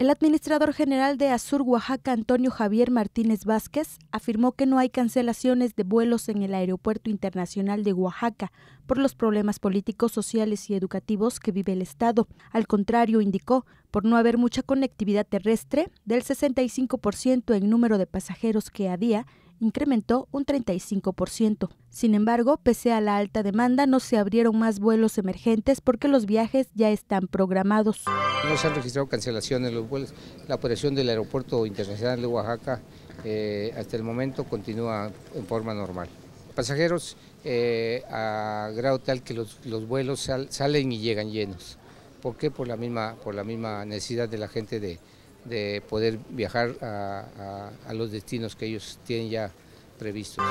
El administrador general de Azur Oaxaca, Antonio Javier Martínez Vázquez, afirmó que no hay cancelaciones de vuelos en el Aeropuerto Internacional de Oaxaca por los problemas políticos, sociales y educativos que vive el Estado. Al contrario, indicó, por no haber mucha conectividad terrestre, del 65% en número de pasajeros que a día, incrementó un 35%. Sin embargo, pese a la alta demanda, no se abrieron más vuelos emergentes porque los viajes ya están programados. No se han registrado cancelaciones los vuelos. La operación del Aeropuerto Internacional de Oaxaca eh, hasta el momento continúa en forma normal. Pasajeros eh, a grado tal que los, vuelos salen y llegan llenos. ¿Por qué? Por la misma, por la misma necesidad de la gente de, de poder viajar a, los destinos que ellos tienen ya previstos.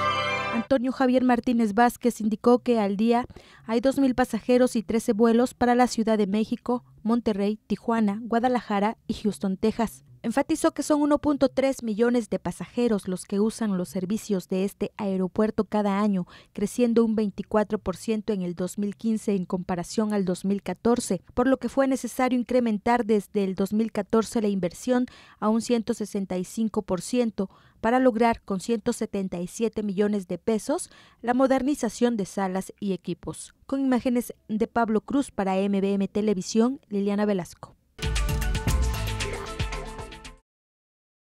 Antonio Javier Martínez Vázquez indicó que al día hay 2.000 pasajeros y 13 vuelos para la Ciudad de México, Monterrey, Tijuana, Guadalajara y Houston, Texas. Enfatizó que son 1.3 millones de pasajeros los que usan los servicios de este aeropuerto cada año, creciendo un 24% en el 2015 en comparación al 2014, por lo que fue necesario incrementar desde el 2014 la inversión a un 165% para lograr con 177 millones de pesos la modernización de salas y equipos. Con imágenes de Pablo Cruz para MBM Televisión, Liliana Velasco.